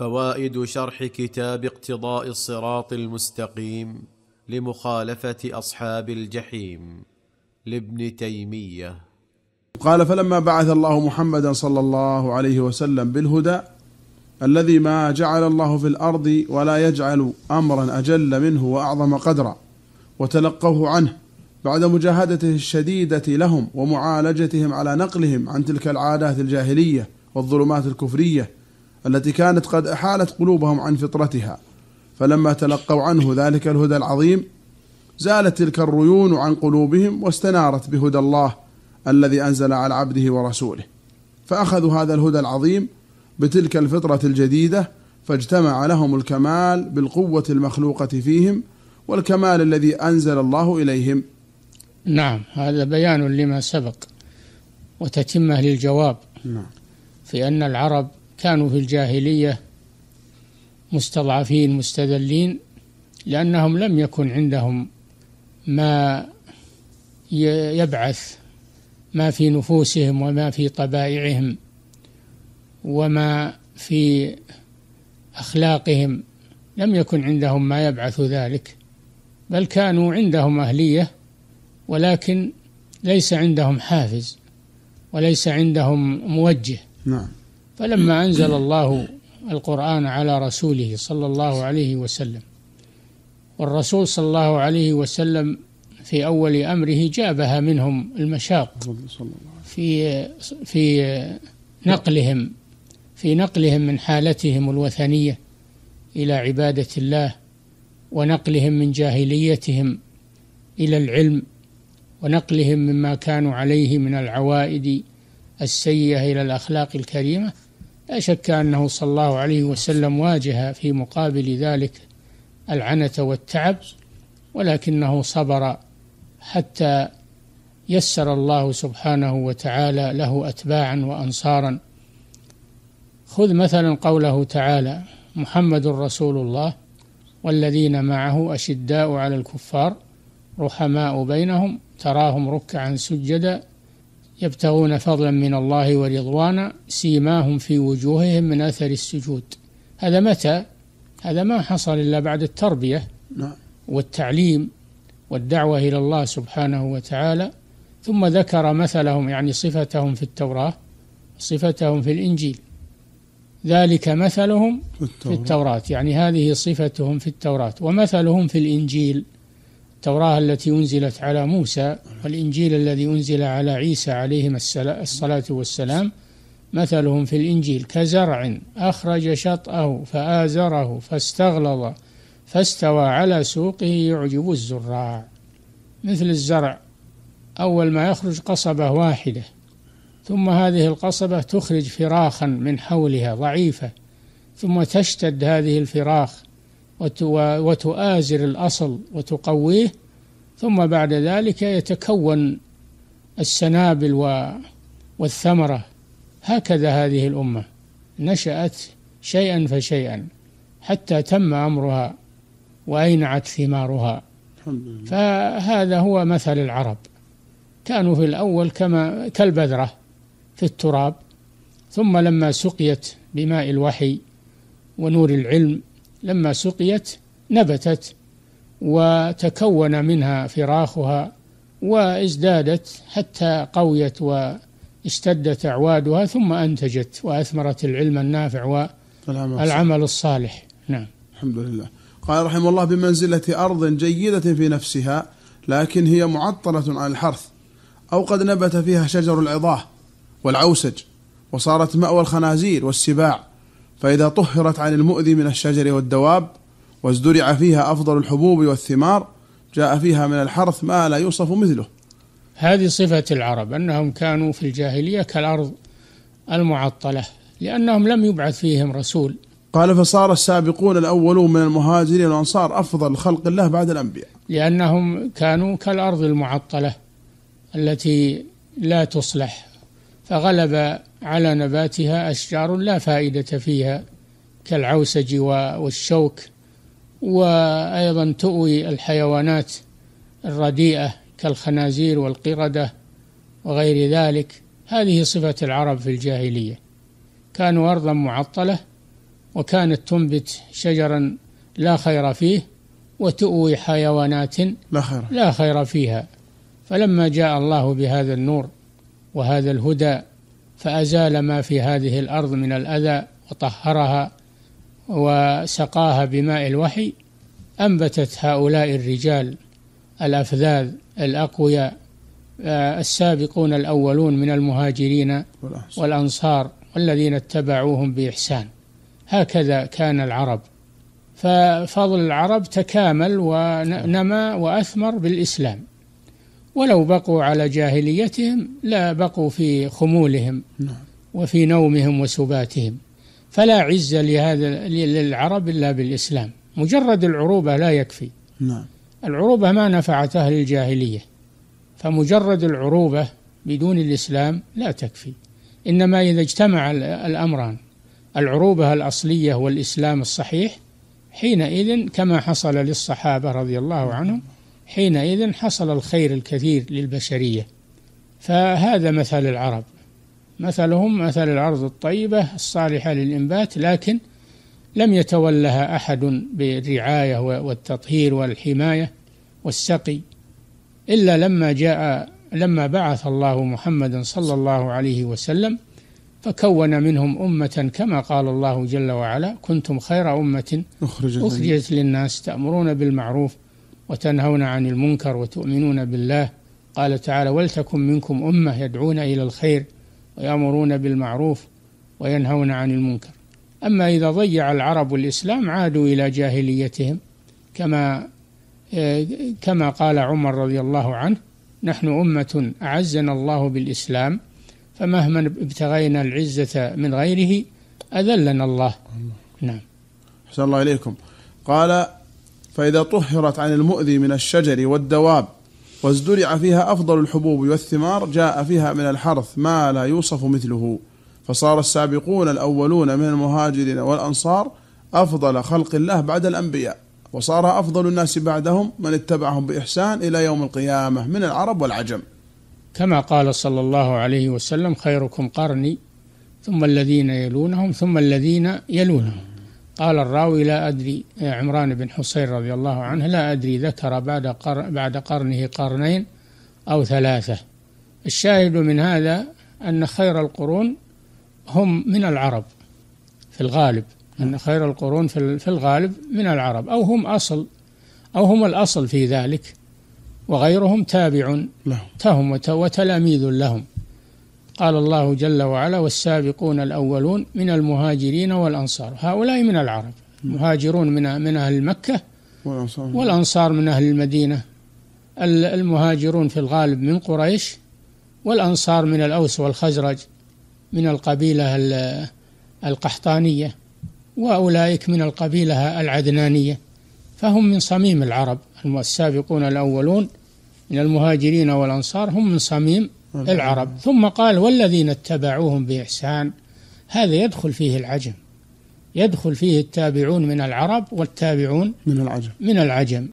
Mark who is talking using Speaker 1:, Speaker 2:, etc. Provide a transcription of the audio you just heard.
Speaker 1: فوائد شرح كتاب اقتضاء الصراط المستقيم لمخالفه اصحاب الجحيم لابن تيميه قال فلما بعث الله محمدا صلى الله عليه وسلم بالهدى الذي ما جعل الله في الارض ولا يجعل امرا اجل منه واعظم قدرا وتلقوه عنه بعد مجاهدته الشديده لهم ومعالجتهم على نقلهم عن تلك العادات الجاهليه والظلمات الكفريه التي كانت قد أحالت قلوبهم عن فطرتها فلما تلقوا عنه ذلك الهدى العظيم زالت تلك الريون عن قلوبهم واستنارت بهدى الله الذي أنزل على عبده ورسوله فأخذوا هذا الهدى العظيم بتلك الفطرة الجديدة فاجتمع لهم الكمال بالقوة المخلوقة فيهم والكمال الذي أنزل الله إليهم
Speaker 2: نعم هذا بيان لما سبق وتتمة للجواب نعم. في أن العرب كانوا في الجاهلية مستضعفين مستذلين لأنهم لم يكن عندهم ما يبعث ما في نفوسهم وما في طبائعهم وما في أخلاقهم لم يكن عندهم ما يبعث ذلك بل كانوا عندهم أهلية ولكن ليس عندهم حافز وليس عندهم موجه نعم فلما أنزل الله القرآن على رسوله صلى الله عليه وسلم والرسول صلى الله عليه وسلم في أول أمره جابها منهم المشاق في في نقلهم في نقلهم من حالتهم الوثنية إلى عبادة الله ونقلهم من جاهليتهم إلى العلم ونقلهم مما كانوا عليه من العوائد السيئة إلى الأخلاق الكريمة لا شك أنه صلى الله عليه وسلم واجه في مقابل ذلك العنة والتعب ولكنه صبر حتى يسر الله سبحانه وتعالى له أتباعا وأنصارا خذ مثلا قوله تعالى محمد رسول الله والذين معه أشداء على الكفار رحماء بينهم تراهم ركعا سجدا يبتغون فضلا من الله ورضوانا سيماهم في وجوههم من أثر السجود هذا متى؟ هذا ما حصل إلا بعد التربية نعم. والتعليم والدعوة إلى الله سبحانه وتعالى ثم ذكر مثلهم يعني صفتهم في التوراة صفتهم في الإنجيل ذلك مثلهم في التوراة, في التوراة يعني هذه صفتهم في التوراة ومثلهم في الإنجيل التوراة التي أنزلت على موسى والإنجيل الذي أنزل على عيسى عليهم الصلاة والسلام مثلهم في الإنجيل كزرع أخرج شطأه فآزره فاستغلظ فاستوى على سوقه يعجب الزراع مثل الزرع أول ما يخرج قصبة واحدة ثم هذه القصبة تخرج فراخا من حولها ضعيفة ثم تشتد هذه الفراخ وتؤازر الأصل وتقويه ثم بعد ذلك يتكون السنابل والثمرة هكذا هذه الأمة نشأت شيئا فشيئا حتى تم أمرها وأينعت ثمارها فهذا هو مثل العرب كانوا في الأول كما كالبذرة في التراب ثم لما سقيت بماء الوحي ونور العلم لما سقيت نبتت وتكون منها فراخها وازدادت حتى قويت واشتدت اعوادها ثم انتجت واثمرت العلم النافع والعمل الصالح نعم الحمد لله
Speaker 1: قال رحمه الله بمنزله ارض جيده في نفسها لكن هي معطله عن الحرث او قد نبت فيها شجر العضاه والعوسج وصارت ماوى الخنازير والسباع فإذا طهرت عن المؤذي من الشجر والدواب وازدرع فيها أفضل الحبوب والثمار جاء فيها من الحرث ما لا يوصف مثله
Speaker 2: هذه صفة العرب أنهم كانوا في الجاهلية كالأرض المعطلة لأنهم لم يبعث فيهم رسول
Speaker 1: قال فصار السابقون الأولون من المهاجرين والأنصار أفضل خلق الله بعد الأنبياء
Speaker 2: لأنهم كانوا كالأرض المعطلة التي لا تصلح فغلب على نباتها أشجار لا فائدة فيها كالعوسج والشوك وأيضا تؤوي الحيوانات الرديئة كالخنازير والقردة وغير ذلك هذه صفة العرب في الجاهلية كانوا أرضا معطلة وكانت تنبت شجرا لا خير فيه وتؤوي حيوانات لا خير, لا خير فيها فلما جاء الله بهذا النور وهذا الهدى فأزال ما في هذه الأرض من الأذى وطهرها وسقاها بماء الوحي أنبتت هؤلاء الرجال الأفذاذ الأقوياء آه، السابقون الأولون من المهاجرين والأنصار والذين اتبعوهم بإحسان هكذا كان العرب ففضل العرب تكامل ونما وأثمر بالإسلام ولو بقوا على جاهليتهم لا بقوا في خمولهم نعم. وفي نومهم وسباتهم فلا عز لهذا للعرب الا بالاسلام مجرد العروبه لا يكفي نعم العروبه ما نفعت اهل الجاهليه فمجرد العروبه بدون الاسلام لا تكفي انما اذا اجتمع الامران العروبه الاصليه والاسلام الصحيح حينئذ كما حصل للصحابه رضي الله عنهم حينئذ حصل الخير الكثير للبشرية فهذا مثل العرب مثلهم مثل الأرض الطيبة الصالحة للإنبات لكن لم يتولها أحد بالرعاية والتطهير والحماية والسقي إلا لما جاء لما بعث الله محمدا صلى الله عليه وسلم فكون منهم أمة كما قال الله جل وعلا كنتم خير أمة أخرجت, أخرجت للناس تأمرون بالمعروف وتنهون عن المنكر وتؤمنون بالله قال تعالى ولتكن منكم امه يدعون الى الخير ويامرون بالمعروف وينهون عن المنكر اما اذا ضيع العرب الاسلام عادوا الى جاهليتهم كما كما قال عمر رضي الله عنه نحن امه اعزنا الله بالاسلام فمهما ابتغينا العزه من غيره اذلنا الله
Speaker 1: نعم احسن الله اليكم قال فإذا طهرت عن المؤذي من الشجر والدواب وازدرع فيها أفضل الحبوب والثمار جاء فيها من الحرث ما لا يوصف مثله فصار السابقون الأولون من المهاجرين والأنصار أفضل خلق الله بعد الأنبياء وصار أفضل الناس بعدهم من اتبعهم بإحسان إلى يوم القيامة من العرب والعجم
Speaker 2: كما قال صلى الله عليه وسلم خيركم قرني ثم الذين يلونهم ثم الذين يلونهم قال الراوي لا أدري عمران بن حصين رضي الله عنه لا أدري ذكر بعد قرن بعد قرنه قرنين أو ثلاثة الشاهد من هذا أن خير القرون هم من العرب في الغالب أن خير القرون في الغالب من العرب أو هم أصل أو هم الأصل في ذلك وغيرهم تابع لهم نعم. وتلاميذ لهم قال الله جل وعلا والسابقون الأولون من المهاجرين والأنصار هؤلاء من العرب المهاجرون من من أهل مكة
Speaker 1: والأنصار,
Speaker 2: من أهل المدينة المهاجرون في الغالب من قريش والأنصار من الأوس والخزرج من القبيلة القحطانية وأولئك من القبيلة العدنانية فهم من صميم العرب السابقون الأولون من المهاجرين والأنصار هم من صميم العرب ثم قال والذين اتبعوهم بإحسان هذا يدخل فيه العجم يدخل فيه التابعون من العرب والتابعون من العجم من العجم